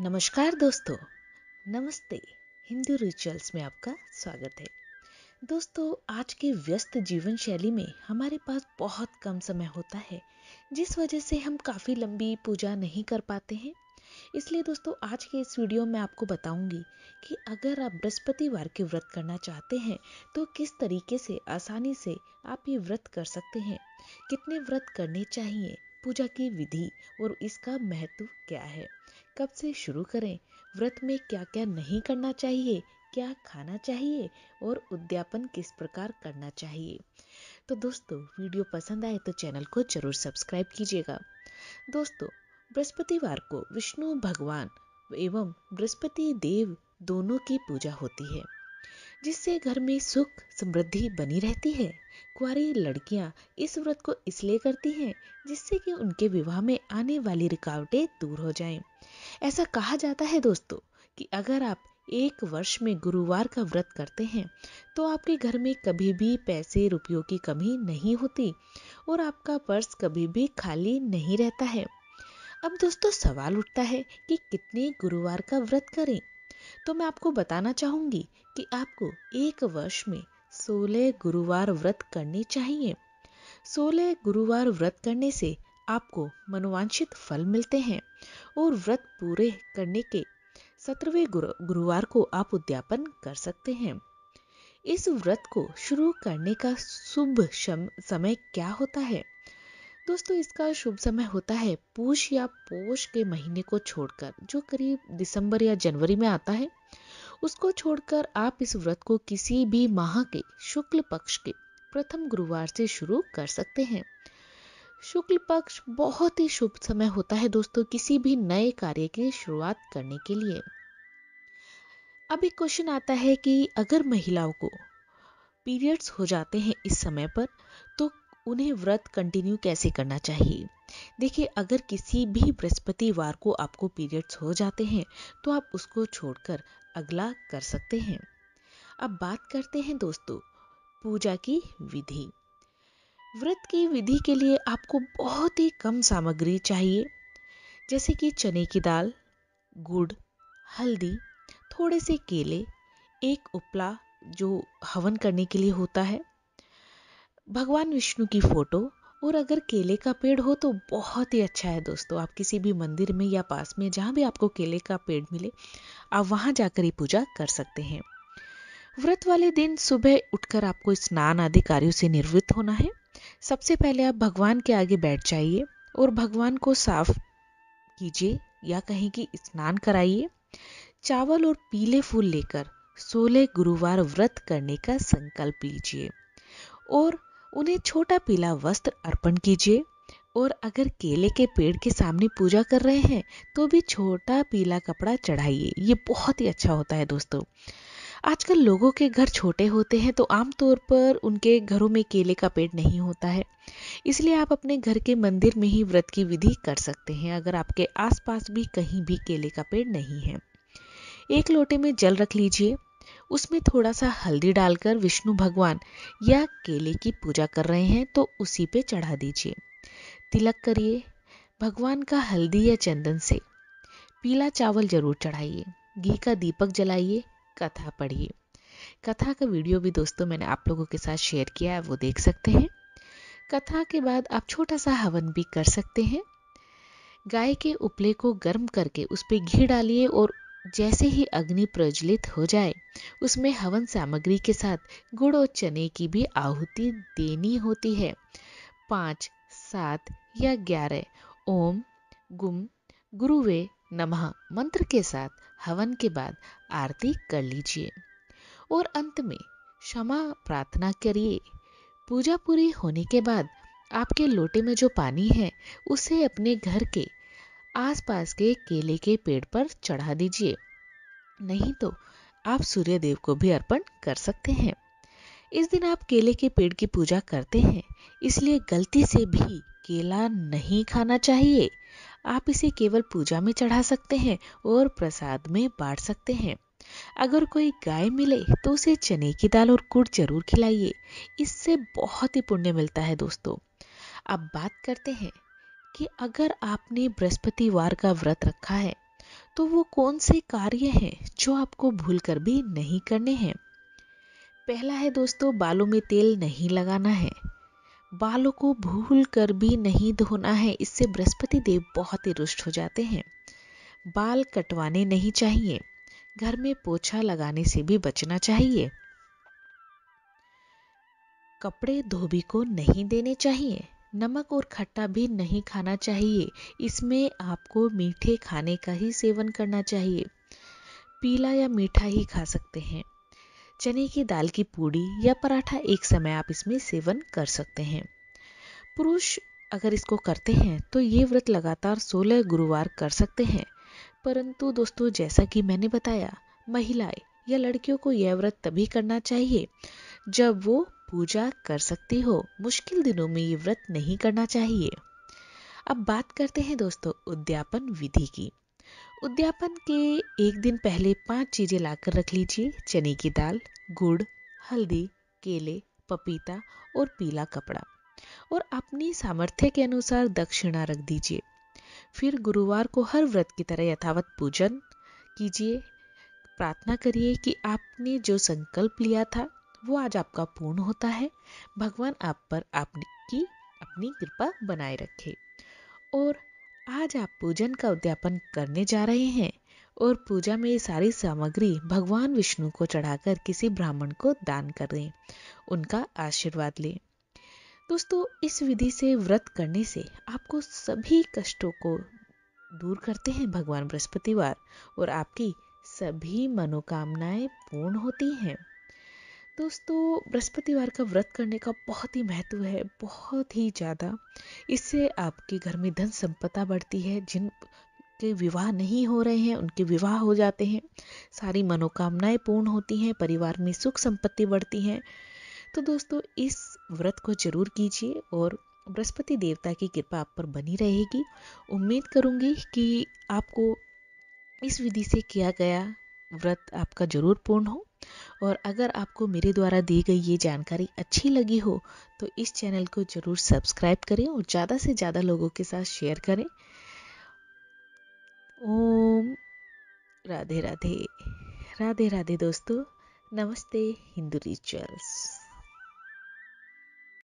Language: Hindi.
नमस्कार दोस्तों नमस्ते हिंदू रिचुअल्स में आपका स्वागत है दोस्तों आज के व्यस्त जीवन शैली में हमारे पास बहुत कम समय होता है जिस वजह से हम काफ़ी लंबी पूजा नहीं कर पाते हैं इसलिए दोस्तों आज के इस वीडियो में आपको बताऊंगी कि अगर आप बृहस्पतिवार के व्रत करना चाहते हैं तो किस तरीके से आसानी से आप ये व्रत कर सकते हैं कितने व्रत करने चाहिए पूजा की विधि और इसका महत्व क्या है कब से शुरू करें व्रत में क्या क्या नहीं करना चाहिए क्या खाना चाहिए और उद्यापन किस प्रकार करना चाहिए तो दोस्तों वीडियो पसंद आए तो चैनल को जरूर सब्सक्राइब कीजिएगा दोस्तों बृहस्पतिवार को विष्णु भगवान एवं बृहस्पति देव दोनों की पूजा होती है जिससे घर में सुख समृद्धि बनी रहती है कुआरी लड़कियां इस व्रत को इसलिए करती हैं जिससे कि उनके विवाह में आने वाली रुकावटें दूर हो जाएं। ऐसा कहा जाता है दोस्तों कि अगर आप एक वर्ष में गुरुवार का व्रत करते हैं तो आपके घर में कभी भी पैसे रुपयों की कमी नहीं होती और आपका पर्स कभी भी खाली नहीं रहता है अब दोस्तों सवाल उठता है कि कितने गुरुवार का व्रत करें तो मैं आपको बताना चाहूंगी कि आपको एक वर्ष में सोलह गुरुवार व्रत करने चाहिए सोलह गुरुवार व्रत करने से आपको मनोवांछित फल मिलते हैं और व्रत पूरे करने के सत्रहवें गुरु, गुरुवार को आप उद्यापन कर सकते हैं इस व्रत को शुरू करने का शुभ समय क्या होता है दोस्तों इसका शुभ समय होता है पूष या पोष के महीने को छोड़कर जो करीब दिसंबर या जनवरी में आता है उसको छोड़कर आप इस व्रत को किसी भी माह के शुक्ल पक्ष के प्रथम गुरुवार से शुरू कर सकते हैं शुक्ल पक्ष बहुत ही शुभ समय होता है दोस्तों किसी भी नए कार्य की शुरुआत करने के लिए अब एक क्वेश्चन आता है कि अगर महिलाओं को पीरियड्स हो जाते हैं इस समय पर उन्हें व्रत कंटिन्यू कैसे करना चाहिए देखिए अगर किसी भी बृहस्पतिवार को आपको पीरियड्स हो जाते हैं तो आप उसको छोड़कर अगला कर सकते हैं अब बात करते हैं दोस्तों पूजा की विधि व्रत की विधि के लिए आपको बहुत ही कम सामग्री चाहिए जैसे कि चने की दाल गुड़ हल्दी थोड़े से केले एक उपला जो हवन करने के लिए होता है भगवान विष्णु की फोटो और अगर केले का पेड़ हो तो बहुत ही अच्छा है दोस्तों आप किसी भी मंदिर में या पास में जहाँ भी आपको केले का पेड़ मिले आप वहाँ जाकर ही पूजा कर सकते हैं व्रत वाले दिन सुबह उठकर आपको स्नान आदि कार्यों से निवृत्त होना है सबसे पहले आप भगवान के आगे बैठ जाइए और भगवान को साफ कीजिए या कहीं कि स्नान कराइए चावल और पीले फूल लेकर सोलह गुरुवार व्रत करने का संकल्प लीजिए और उन्हें छोटा पीला वस्त्र अर्पण कीजिए और अगर केले के पेड़ के सामने पूजा कर रहे हैं तो भी छोटा पीला कपड़ा चढ़ाइए ये बहुत ही अच्छा होता है दोस्तों आजकल लोगों के घर छोटे होते हैं तो आमतौर पर उनके घरों में केले का पेड़ नहीं होता है इसलिए आप अपने घर के मंदिर में ही व्रत की विधि कर सकते हैं अगर आपके आसपास भी कहीं भी केले का पेड़ नहीं है एक लोटे में जल रख लीजिए उसमें थोड़ा सा हल्दी डालकर विष्णु भगवान या केले की पूजा कर रहे हैं तो उसी पे चढ़ा दीजिए तिलक करिए भगवान का हल्दी या चंदन से पीला चावल जरूर चढ़ाइए घी का दीपक जलाइए कथा पढ़िए कथा का वीडियो भी दोस्तों मैंने आप लोगों के साथ शेयर किया है वो देख सकते हैं कथा के बाद आप छोटा सा हवन भी कर सकते हैं गाय के उपले को गर्म करके उस पर घी डालिए और जैसे ही अग्नि प्रज्वलित हो जाए उसमें हवन सामग्री के साथ गुड़ और चने की भी आहुति देनी होती है पाँच सात या ग्यारह ओम गुम गुरुवे नमः मंत्र के साथ हवन के बाद आरती कर लीजिए और अंत में क्षमा प्रार्थना करिए पूजा पूरी होने के बाद आपके लोटे में जो पानी है उसे अपने घर के आसपास के केले के पेड़ पर चढ़ा दीजिए नहीं तो आप सूर्य देव को भी अर्पण कर सकते हैं इस दिन आप केले के पेड़ की पूजा करते हैं इसलिए गलती से भी केला नहीं खाना चाहिए आप इसे केवल पूजा में चढ़ा सकते हैं और प्रसाद में बांट सकते हैं अगर कोई गाय मिले तो उसे चने की दाल और गुड़ जरूर खिलाइए इससे बहुत ही पुण्य मिलता है दोस्तों अब बात करते हैं कि अगर आपने बृहस्पतिवार का व्रत रखा है तो वो कौन से कार्य हैं जो आपको भूल कर भी नहीं करने हैं पहला है दोस्तों बालों में तेल नहीं लगाना है बालों को भूल कर भी नहीं धोना है इससे बृहस्पति देव बहुत ही रुष्ट हो जाते हैं बाल कटवाने नहीं चाहिए घर में पोछा लगाने से भी बचना चाहिए कपड़े धोबी को नहीं देने चाहिए नमक और खट्टा भी नहीं खाना चाहिए इसमें आपको मीठे खाने का ही सेवन करना चाहिए पीला या मीठा ही खा सकते हैं चने की दाल की पूड़ी या पराठा एक समय आप इसमें सेवन कर सकते हैं पुरुष अगर इसको करते हैं तो ये व्रत लगातार 16 गुरुवार कर सकते हैं परंतु दोस्तों जैसा कि मैंने बताया महिलाएं या लड़कियों को यह व्रत तभी करना चाहिए जब वो पूजा कर सकते हो मुश्किल दिनों में ये व्रत नहीं करना चाहिए अब बात करते हैं दोस्तों उद्यापन विधि की उद्यापन के एक दिन पहले पांच चीज़ें लाकर रख लीजिए चने की दाल गुड़ हल्दी केले पपीता और पीला कपड़ा और अपनी सामर्थ्य के अनुसार दक्षिणा रख दीजिए फिर गुरुवार को हर व्रत की तरह यथावत पूजन कीजिए प्रार्थना करिए कि आपने जो संकल्प लिया था वो आज आपका पूर्ण होता है भगवान आप पर आपकी अपनी कृपा बनाए रखे और आज आप पूजन का उद्यापन करने जा रहे हैं और पूजा में ये सारी सामग्री भगवान विष्णु को चढ़ाकर किसी ब्राह्मण को दान कर दें उनका आशीर्वाद लें दोस्तों इस विधि से व्रत करने से आपको सभी कष्टों को दूर करते हैं भगवान बृहस्पतिवार और आपकी सभी मनोकामनाएं पूर्ण होती हैं दोस्तों बृहस्पतिवार का व्रत करने का बहुत ही महत्व है बहुत ही ज़्यादा इससे आपके घर में धन संपदा बढ़ती है जिन के विवाह नहीं हो रहे हैं उनके विवाह हो जाते हैं सारी मनोकामनाएं पूर्ण होती हैं परिवार में सुख संपत्ति बढ़ती है तो दोस्तों इस व्रत को जरूर कीजिए और बृहस्पति देवता की कृपा आप पर बनी रहेगी उम्मीद करूँगी कि आपको इस विधि से किया गया व्रत आपका जरूर पूर्ण हो और अगर आपको मेरे द्वारा दी गई ये जानकारी अच्छी लगी हो तो इस चैनल को ज़रूर सब्सक्राइब करें और ज़्यादा से ज़्यादा लोगों के साथ शेयर करें ओम राधे राधे राधे राधे दोस्तों नमस्ते हिंदू रिचुअल्स